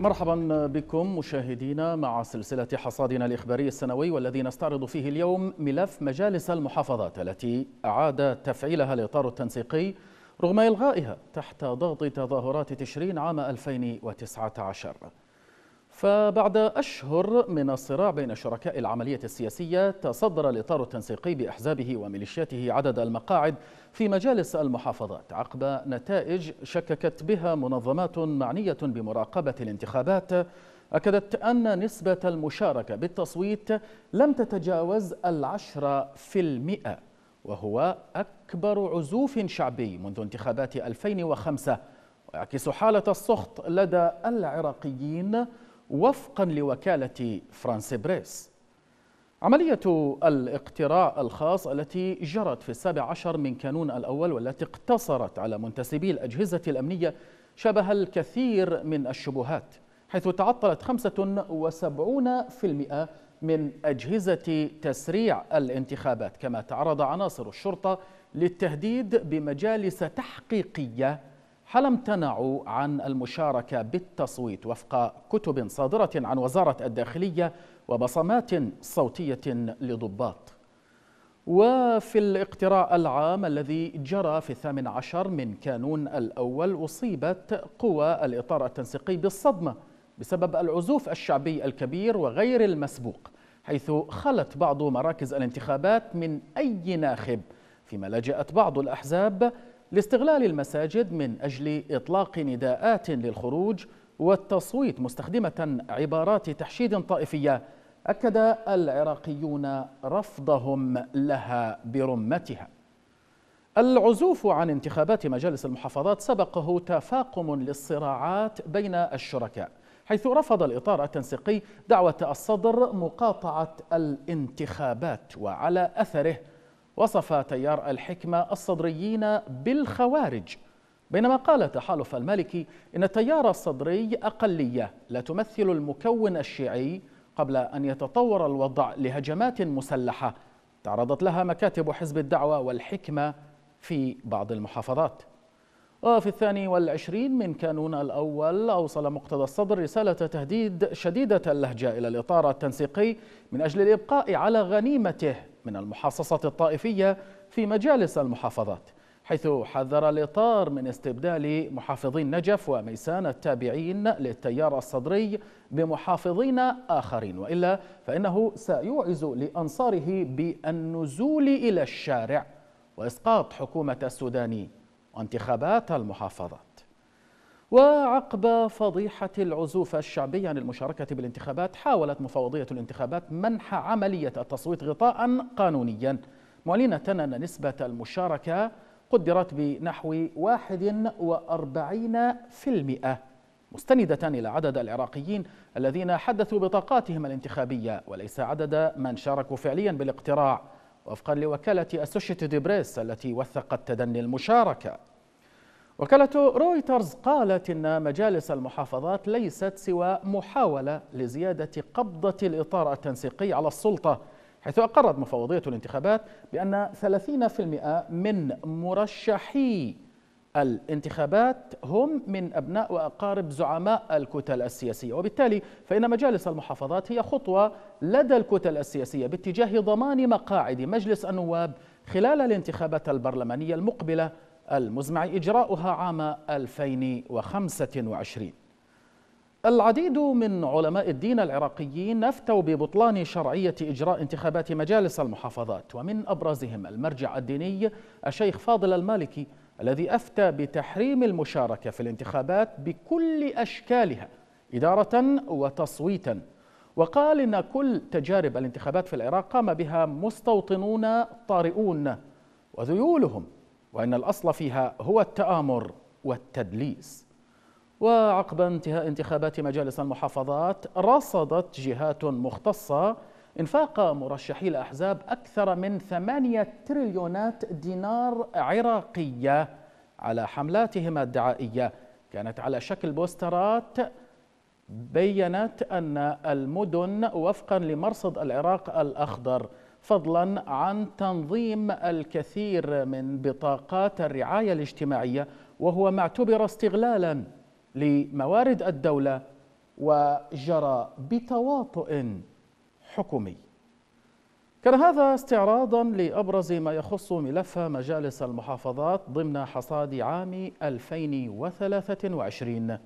مرحبا بكم مشاهدينا مع سلسلة حصادنا الإخباري السنوي والذي نستعرض فيه اليوم ملف مجالس المحافظات التي أعاد تفعيلها الإطار التنسيقي رغم إلغائها تحت ضغط تظاهرات تشرين عام 2019 فبعد أشهر من الصراع بين شركاء العملية السياسية تصدر الإطار التنسيقي بأحزابه وميليشياته عدد المقاعد في مجالس المحافظات عقب نتائج شككت بها منظمات معنية بمراقبة الانتخابات أكدت أن نسبة المشاركة بالتصويت لم تتجاوز العشرة في المئة وهو أكبر عزوف شعبي منذ انتخابات 2005 ويعكس حالة السخط لدى العراقيين وفقا لوكالة فرانسي بريس عملية الاقتراع الخاص التي جرت في السابع عشر من كانون الأول والتي اقتصرت على منتسبي الأجهزة الأمنية شبه الكثير من الشبهات حيث تعطلت 75% من أجهزة تسريع الانتخابات كما تعرض عناصر الشرطة للتهديد بمجالس تحقيقية هل امتنعوا عن المشاركة بالتصويت وفق كتب صادرة عن وزارة الداخلية وبصمات صوتية لضباط؟ وفي الاقتراع العام الذي جرى في الثامن عشر من كانون الأول أصيبت قوى الإطار التنسيقي بالصدمة بسبب العزوف الشعبي الكبير وغير المسبوق حيث خلت بعض مراكز الانتخابات من أي ناخب فيما لجأت بعض الأحزاب لاستغلال المساجد من أجل إطلاق نداءات للخروج والتصويت مستخدمة عبارات تحشيد طائفية أكد العراقيون رفضهم لها برمتها العزوف عن انتخابات مجالس المحافظات سبقه تفاقم للصراعات بين الشركاء حيث رفض الإطار التنسيقي دعوة الصدر مقاطعة الانتخابات وعلى أثره وصف تيار الحكمة الصدريين بالخوارج بينما قال تحالف المالكي إن التيار الصدري أقلية لا تمثل المكون الشيعي قبل أن يتطور الوضع لهجمات مسلحة تعرضت لها مكاتب حزب الدعوة والحكمة في بعض المحافظات وفي الثاني والعشرين من كانون الأول أوصل مقتدى الصدر رسالة تهديد شديدة اللهجة إلى الإطار التنسيقي من أجل الإبقاء على غنيمته من المحاصصة الطائفية في مجالس المحافظات حيث حذر الإطار من استبدال محافظين نجف وميسان التابعين للتيار الصدري بمحافظين آخرين وإلا فإنه سيوعز لأنصاره بالنزول إلى الشارع وإسقاط حكومة السوداني وانتخابات المحافظات وعقب فضيحة العزوف الشعبي عن المشاركة بالانتخابات حاولت مفوضية الانتخابات منح عملية التصويت غطاء قانونيا معلنة أن نسبة المشاركة قدرت بنحو 41% مستندة إلى عدد العراقيين الذين حدثوا بطاقاتهم الانتخابية وليس عدد من شاركوا فعليا بالاقتراع وفقا لوكالة أسوشيتد بريس التي وثقت تدني المشاركة وكالة رويترز قالت إن مجالس المحافظات ليست سوى محاولة لزيادة قبضة الإطار التنسيقي على السلطة حيث أقرت مفوضية الانتخابات بأن 30% من مرشحي الانتخابات هم من أبناء وأقارب زعماء الكتل السياسية وبالتالي فإن مجالس المحافظات هي خطوة لدى الكتل السياسية باتجاه ضمان مقاعد مجلس النواب خلال الانتخابات البرلمانية المقبلة المزمع إجراؤها عام 2025 العديد من علماء الدين العراقيين أفتوا ببطلان شرعية إجراء انتخابات مجالس المحافظات ومن أبرزهم المرجع الديني الشيخ فاضل المالكي الذي أفتى بتحريم المشاركة في الانتخابات بكل أشكالها إدارة وتصويتا وقال إن كل تجارب الانتخابات في العراق قام بها مستوطنون طارئون وذيولهم وأن الأصل فيها هو التآمر والتدليس وعقب انتهاء انتخابات مجالس المحافظات رصدت جهات مختصة انفاق مرشحي الأحزاب أكثر من ثمانية تريليونات دينار عراقية على حملاتهم الدعائية كانت على شكل بوسترات بيّنت أن المدن وفقا لمرصد العراق الأخضر فضلا عن تنظيم الكثير من بطاقات الرعاية الاجتماعية وهو ما اعتبر استغلالا لموارد الدولة وجرى بتواطؤ حكومي كان هذا استعراضا لأبرز ما يخص ملف مجالس المحافظات ضمن حصاد عام 2023